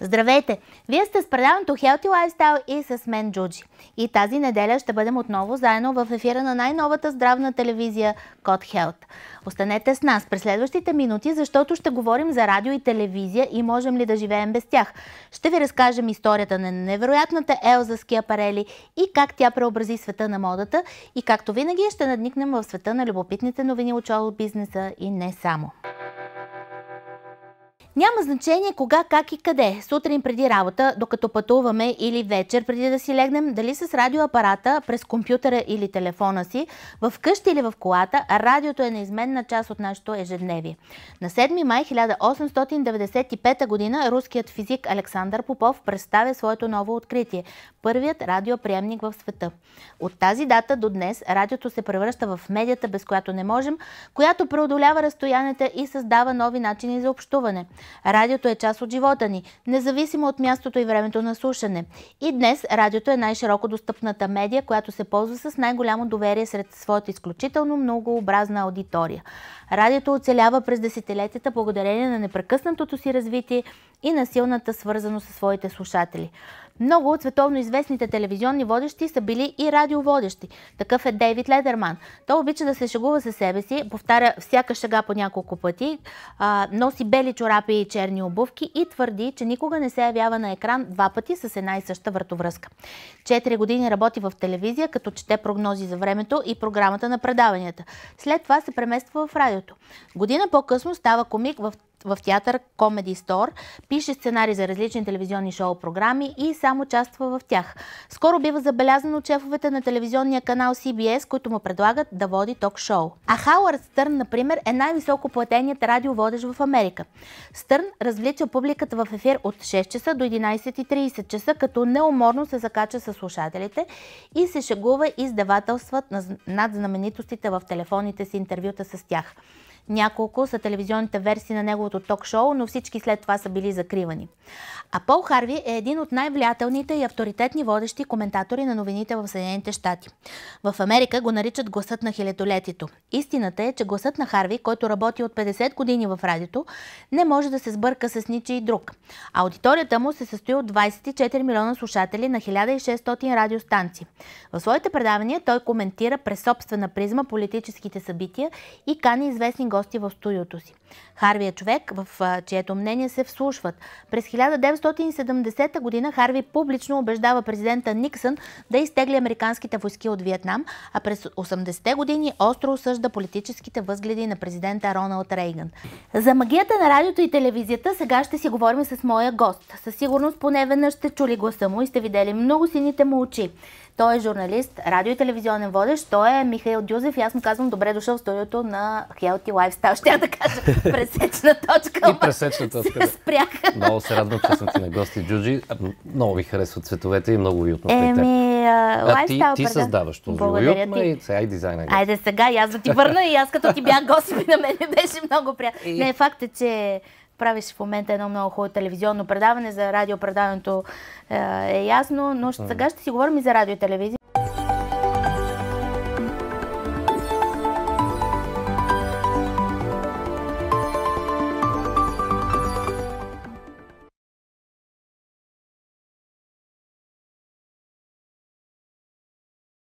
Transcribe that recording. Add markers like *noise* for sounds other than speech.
Здравейте! Вие сте с предаването Healthy Lifestyle и с мен Джуджи. И тази неделя ще бъдем отново заедно в ефира на най-новата здравна телевизия Код Health. Останете с нас през следващите минути, защото ще говорим за радио и телевизия и можем ли да живеем без тях. Ще ви разкажем историята на невероятната Елза апарели и как тя преобрази света на модата и както винаги ще надникнем в света на любопитните новини от шоу бизнеса и не само. Няма значение кога, как и къде. Сутрин преди работа, докато пътуваме или вечер преди да си легнем, дали с радиоапарата, през компютъра или телефона си, в къща или в колата, радиото е неизменна част от нашето ежедневие. На 7 май 1895 г. руският физик Александър Попов представя своето ново откритие – първият радиоприемник в света. От тази дата до днес радиото се превръща в медията, без която не можем, която преодолява разстоянията и създава нови начини за общуване – Радиото е част от живота ни, независимо от мястото и времето на слушане. И днес радиото е най-широко достъпната медия, която се ползва с най-голямо доверие сред своята изключително многообразна аудитория. Радиото оцелява през десетилетията благодарение на непрекъснатото си развитие и насилната свързаност със своите слушатели. Много от световно известните телевизионни водещи са били и радиоводещи. Такъв е Дейвид Ледерман. Той обича да се шегува със себе си, повтаря всяка шага по няколко пъти, а, носи бели чорапи и черни обувки и твърди, че никога не се явява на екран два пъти с една и съща въртовръзка. Четири години работи в телевизия, като чете прогнози за времето и програмата на предаванията. След това се премества в радиото. Година по-късно става комик в в театър Comedy Store, пише сценари за различни телевизионни шоу-програми и сам участва в тях. Скоро бива забелязан от шефовете на телевизионния канал CBS, които му предлагат да води ток-шоу. А Хауърд Стърн, например, е най-високо платеният радиоводеж в Америка. Стърн развлича публиката в ефир от 6 часа до 11.30 часа, като неуморно се закача с слушателите и се шегува издавателстват над знаменитостите в телефонните си интервюта с тях. Няколко са телевизионните версии на неговото ток-шоу, но всички след това са били закривани. А Пол Харви е един от най-влиятелните и авторитетни водещи коментатори на новините в Съединените щати. В Америка го наричат гласът на хилядолетието. Истината е, че гласът на Харви, който работи от 50 години в радиото, не може да се сбърка с ничий друг. Аудиторията му се състои от 24 милиона слушатели на 1600 радиостанции. В своите предавания той коментира през собствена призма политическите събития и кани известни гости в студиото си. Харви е човек, в чието мнение се вслушват. През 1970 година Харви публично убеждава президента Никсън да изтегли американските войски от Виетнам, а през 80-те години остро осъжда политическите възгледи на президента Роналд Рейган. За магията на радиото и телевизията сега ще си говорим с моя гост. Със сигурност поне веднъж сте чули гласа му и сте видели много сините му очи. Той е журналист, радио и телевизионен водещ. Той е Михаил Дюзев и аз му казвам добре дошъл в студиото на Healthy Lifestyle. Ще я да кажа *laughs* пресечна точка. И пресечна точка. Спрях. Много се радвам, че съм ти на гости, Джуджи. Много ви харесват цветовете и много уютно. Еми, лайфстайл. Ти, ти създаваш този Благодаря ти. и сега и дизайна. Айде сега, и аз да ти върна и аз като ти бях гост, *laughs* на мен беше много приятно. И... Не, факт е, че прави си в момента едно много хубаво телевизионно предаване, за радио предаването е, е ясно, но сега ще си говорим и за радио и телевизия.